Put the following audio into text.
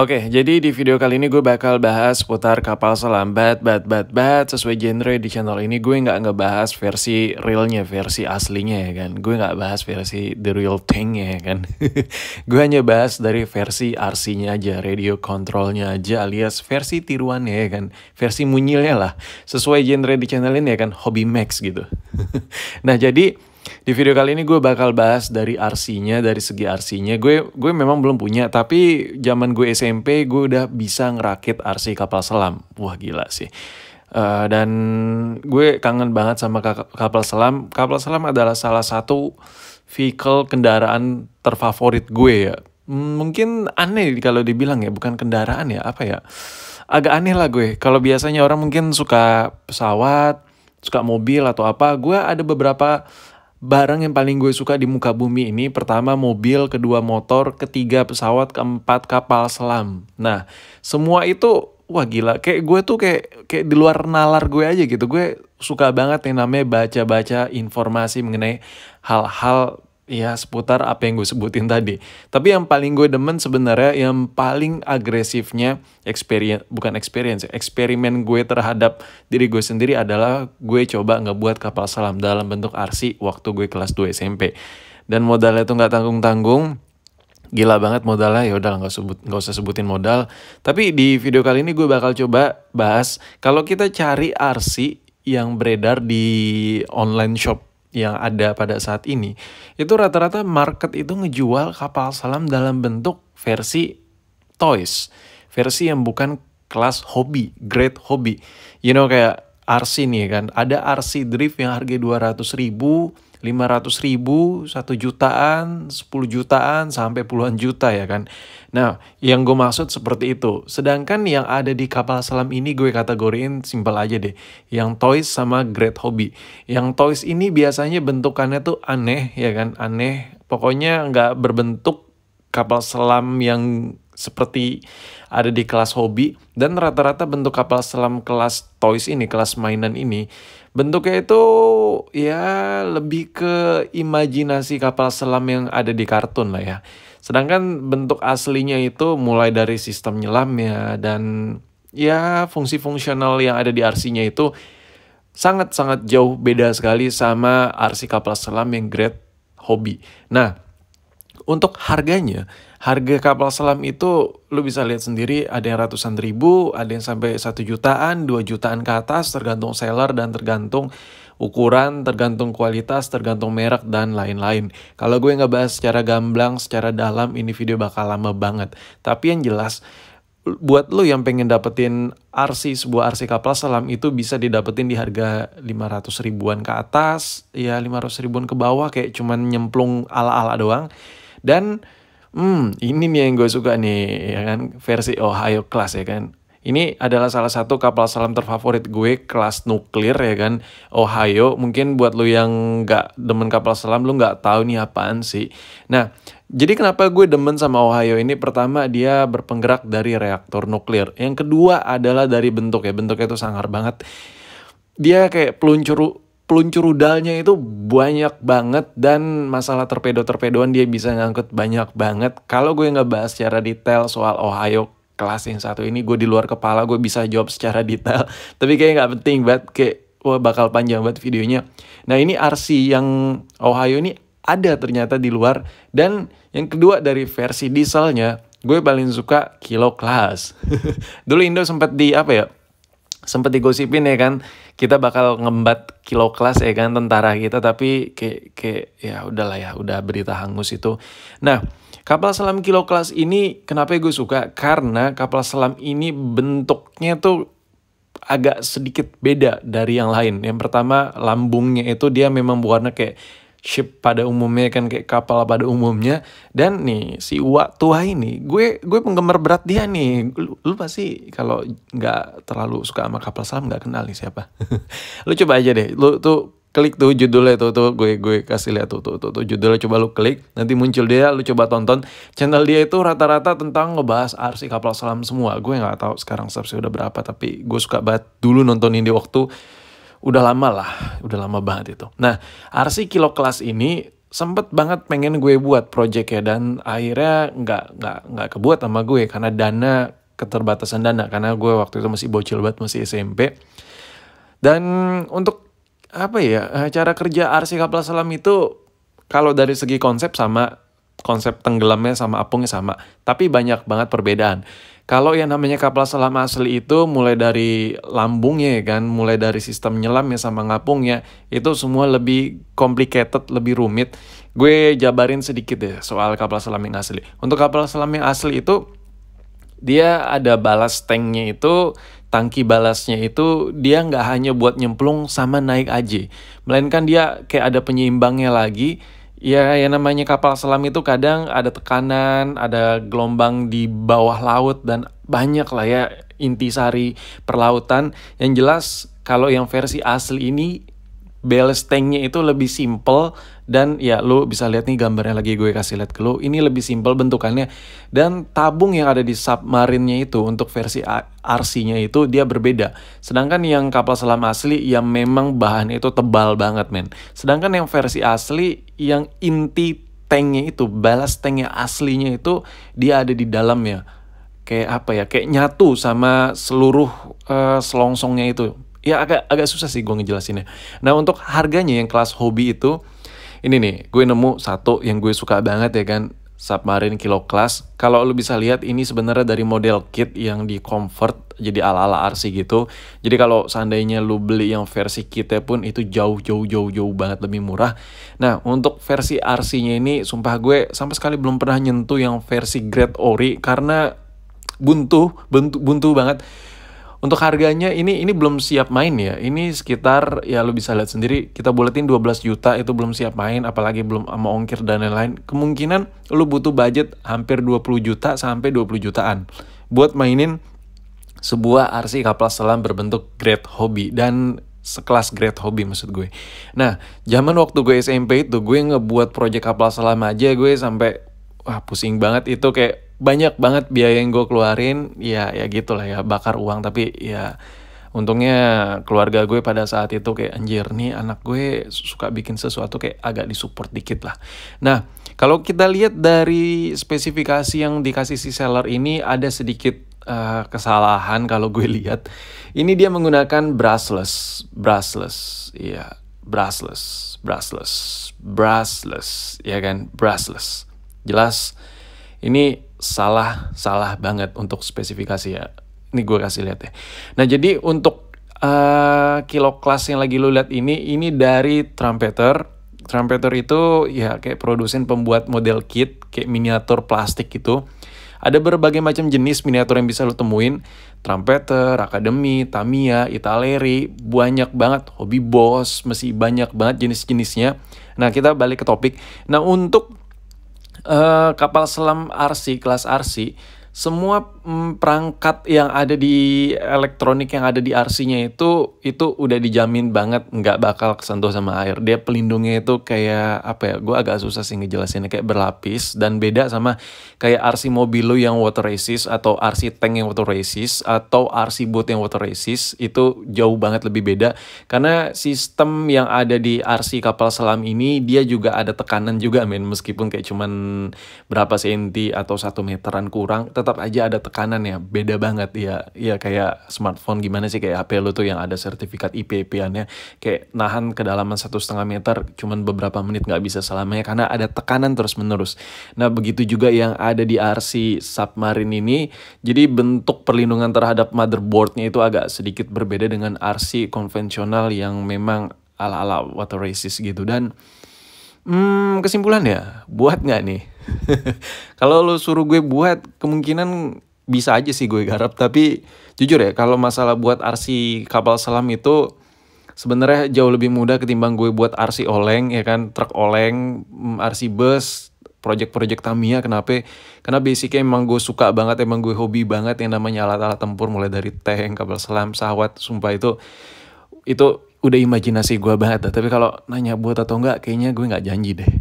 Oke, jadi di video kali ini gue bakal bahas seputar kapal selam bat bat bat bat sesuai genre di channel ini gue nggak ngebahas versi realnya, versi aslinya ya kan. Gue nggak bahas versi the real thing ya kan. gue hanya bahas dari versi RC-nya aja, radio kontrolnya aja alias versi tiruannya ya kan. Versi munyilnya lah, sesuai genre di channel ini ya kan, hobby max gitu. nah jadi di video kali ini gue bakal bahas dari arsinya dari segi arsinya Gue gue memang belum punya, tapi zaman gue SMP gue udah bisa ngerakit RC kapal selam. Wah gila sih. Uh, dan gue kangen banget sama kapal selam. Kapal selam adalah salah satu vehicle kendaraan terfavorit gue ya. Hmm, mungkin aneh kalau dibilang ya, bukan kendaraan ya, apa ya. Agak aneh lah gue. Kalau biasanya orang mungkin suka pesawat, suka mobil atau apa. Gue ada beberapa Barang yang paling gue suka di muka bumi ini pertama mobil, kedua motor, ketiga pesawat, keempat kapal selam. Nah, semua itu wah gila. Kayak gue tuh kayak kayak di luar nalar gue aja gitu. Gue suka banget yang namanya baca-baca informasi mengenai hal-hal ya seputar apa yang gue sebutin tadi. Tapi yang paling gue demen sebenarnya yang paling agresifnya experience bukan experience ya, eksperimen gue terhadap diri gue sendiri adalah gue coba ngebuat kapal selam dalam bentuk arsi waktu gue kelas 2 SMP. Dan modalnya tuh nggak tanggung-tanggung, gila banget modalnya ya udah nggak sebut nggak usah sebutin modal tapi di video kali ini gue bakal coba bahas kalau kita cari arsi yang beredar di online shop yang ada pada saat ini, itu rata-rata market itu ngejual kapal selam dalam bentuk versi toys, versi yang bukan kelas hobi, grade hobi. You know kayak RC nih kan, ada RC drift yang harga 200 ribu, 500 ribu, 1 jutaan, 10 jutaan, sampai puluhan juta ya kan. Nah, yang gue maksud seperti itu. Sedangkan yang ada di kapal selam ini gue kategoriin simpel aja deh. Yang toys sama great hobby. Yang toys ini biasanya bentukannya tuh aneh ya kan, aneh. Pokoknya nggak berbentuk kapal selam yang seperti ada di kelas hobi dan rata-rata bentuk kapal selam kelas toys ini, kelas mainan ini Bentuknya itu ya lebih ke imajinasi kapal selam yang ada di kartun lah ya. Sedangkan bentuk aslinya itu mulai dari sistem nyelam ya dan ya fungsi fungsional yang ada di arsinya itu sangat-sangat jauh beda sekali sama RC kapal selam yang grade hobi. Nah, untuk harganya, harga kapal selam itu lu bisa lihat sendiri ada yang ratusan ribu, ada yang sampai satu jutaan, dua jutaan ke atas tergantung seller dan tergantung ukuran, tergantung kualitas, tergantung merek dan lain-lain. Kalau gue nggak bahas secara gamblang, secara dalam ini video bakal lama banget. Tapi yang jelas buat lo yang pengen dapetin RC sebuah RC kapal selam itu bisa didapetin di harga 500 ribuan ke atas ya 500 ribuan ke bawah kayak cuman nyemplung ala-ala doang dan hmm, ini nih yang gue suka nih, ya kan, versi Ohio Class ya kan. Ini adalah salah satu kapal selam terfavorit gue kelas nuklir ya kan Ohio mungkin buat lo yang nggak demen kapal selam lo nggak tahu nih apaan sih Nah jadi kenapa gue demen sama Ohio ini pertama dia berpenggerak dari reaktor nuklir Yang kedua adalah dari bentuk ya bentuknya itu sangar banget Dia kayak peluncur peluncur rudalnya itu banyak banget dan masalah torpedo-torpedoan dia bisa ngangkut banyak banget. Kalau gue nggak bahas secara detail soal Ohio kelas yang satu ini, gue di luar kepala gue bisa jawab secara detail. Tapi kayaknya nggak penting banget, kayak wah bakal panjang banget videonya. Nah ini RC yang Ohio ini ada ternyata di luar. Dan yang kedua dari versi dieselnya, gue paling suka kilo kelas. Dulu Indo sempat di apa ya, sempat digosipin ya kan kita bakal ngembat kilo kelas ya kan tentara kita tapi kayak kayak ya udahlah ya udah berita hangus itu nah kapal selam kilo kelas ini kenapa gue suka karena kapal selam ini bentuknya tuh agak sedikit beda dari yang lain yang pertama lambungnya itu dia memang berwarna kayak ship pada umumnya kan kayak kapal pada umumnya dan nih si uak tua ini gue gue penggemar berat dia nih lu, lu pasti kalau nggak terlalu suka sama kapal selam nggak kenal nih siapa lu coba aja deh lu tuh klik tuh judulnya tuh tuh gue gue kasih lihat tuh tuh tuh, tuh judulnya coba lu klik nanti muncul dia lu coba tonton channel dia itu rata-rata tentang ngebahas arsi kapal selam semua gue nggak tahu sekarang subscribe udah berapa tapi gue suka banget dulu nontonin di waktu udah lama lah, udah lama banget itu. Nah, RC Kilo Kelas ini sempet banget pengen gue buat project ya dan akhirnya nggak nggak nggak kebuat sama gue karena dana keterbatasan dana karena gue waktu itu masih bocil banget masih SMP dan untuk apa ya eh, cara kerja RC Kapal Selam itu kalau dari segi konsep sama konsep tenggelamnya sama apungnya sama, tapi banyak banget perbedaan. Kalau yang namanya kapal selam asli itu mulai dari lambungnya ya kan, mulai dari sistem nyelamnya sama ngapungnya, itu semua lebih complicated, lebih rumit. Gue jabarin sedikit deh soal kapal selam yang asli. Untuk kapal selam yang asli itu, dia ada balas tanknya itu, tangki balasnya itu dia nggak hanya buat nyemplung sama naik aja. Melainkan dia kayak ada penyeimbangnya lagi, Ya, yang namanya kapal selam itu kadang ada tekanan, ada gelombang di bawah laut dan banyak lah ya intisari perlautan. Yang jelas kalau yang versi asli ini balance tanknya itu lebih simple dan ya lu bisa lihat nih gambarnya lagi gue kasih lihat ke lu ini lebih simple bentukannya dan tabung yang ada di submarine-nya itu untuk versi RC-nya itu dia berbeda sedangkan yang kapal selam asli yang memang bahannya itu tebal banget men sedangkan yang versi asli yang inti tanknya itu balas tanknya aslinya itu dia ada di dalamnya kayak apa ya kayak nyatu sama seluruh uh, selongsongnya itu ya agak agak susah sih gue ngejelasinnya. Nah untuk harganya yang kelas hobi itu ini nih gue nemu satu yang gue suka banget ya kan Submarine Kilo Class. Kalau lo bisa lihat ini sebenarnya dari model kit yang di comfort jadi ala-ala RC gitu. Jadi kalau seandainya lo beli yang versi kitnya pun itu jauh jauh jauh jauh banget lebih murah. Nah, untuk versi RC-nya ini sumpah gue sampai sekali belum pernah nyentuh yang versi Great ori karena buntu, buntu buntu banget untuk harganya ini ini belum siap main ya. Ini sekitar ya lu bisa lihat sendiri kita buletin 12 juta itu belum siap main apalagi belum sama ongkir dan lain-lain. Kemungkinan lu butuh budget hampir 20 juta sampai 20 jutaan buat mainin sebuah RC kapal selam berbentuk great hobby dan sekelas great hobby maksud gue. Nah, zaman waktu gue SMP itu gue ngebuat proyek kapal selam aja gue sampai wah pusing banget itu kayak banyak banget biaya yang gue keluarin ya ya gitulah ya bakar uang tapi ya untungnya keluarga gue pada saat itu kayak anjir nih anak gue suka bikin sesuatu kayak agak disupport dikit lah nah kalau kita lihat dari spesifikasi yang dikasih si seller ini ada sedikit uh, kesalahan kalau gue lihat ini dia menggunakan brushless brushless ya yeah. brushless brushless brushless ya yeah kan brushless jelas ini salah salah banget untuk spesifikasi ya ini gue kasih lihat ya nah jadi untuk uh, kilo kelas yang lagi lu lihat ini ini dari trumpeter trumpeter itu ya kayak produsen pembuat model kit kayak miniatur plastik gitu ada berbagai macam jenis miniatur yang bisa lo temuin. Trumpeter, Akademi, Tamia, Italeri, banyak banget. Hobi Boss, masih banyak banget jenis-jenisnya. Nah, kita balik ke topik. Nah, untuk uh, kapal selam RC kelas RC semua mm, perangkat yang ada di elektronik yang ada di RC-nya itu itu udah dijamin banget nggak bakal kesentuh sama air. Dia pelindungnya itu kayak apa ya? Gue agak susah sih ngejelasinnya kayak berlapis dan beda sama kayak RC mobil lo yang water resist atau RC tank yang water resist atau RC boat yang water resist itu jauh banget lebih beda karena sistem yang ada di RC kapal selam ini dia juga ada tekanan juga men meskipun kayak cuman berapa senti atau satu meteran kurang tetap aja ada tekanan ya beda banget ya ya kayak smartphone gimana sih kayak HP lu tuh yang ada sertifikat ipp annya kayak nahan kedalaman satu setengah meter cuman beberapa menit nggak bisa selamanya karena ada tekanan terus menerus nah begitu juga yang ada di RC submarine ini jadi bentuk perlindungan terhadap motherboardnya itu agak sedikit berbeda dengan RC konvensional yang memang ala-ala water races gitu dan hmm, kesimpulan ya buat nggak nih kalau lo suruh gue buat kemungkinan bisa aja sih gue garap tapi jujur ya kalau masalah buat arsi kapal selam itu sebenarnya jauh lebih mudah ketimbang gue buat arsi oleng ya kan truk oleng arsi mm, bus project-project Tamiya kenapa karena basicnya emang gue suka banget emang gue hobi banget yang namanya alat-alat tempur mulai dari tank kapal selam pesawat sumpah itu itu udah imajinasi gue banget tapi kalau nanya buat atau enggak kayaknya gue nggak janji deh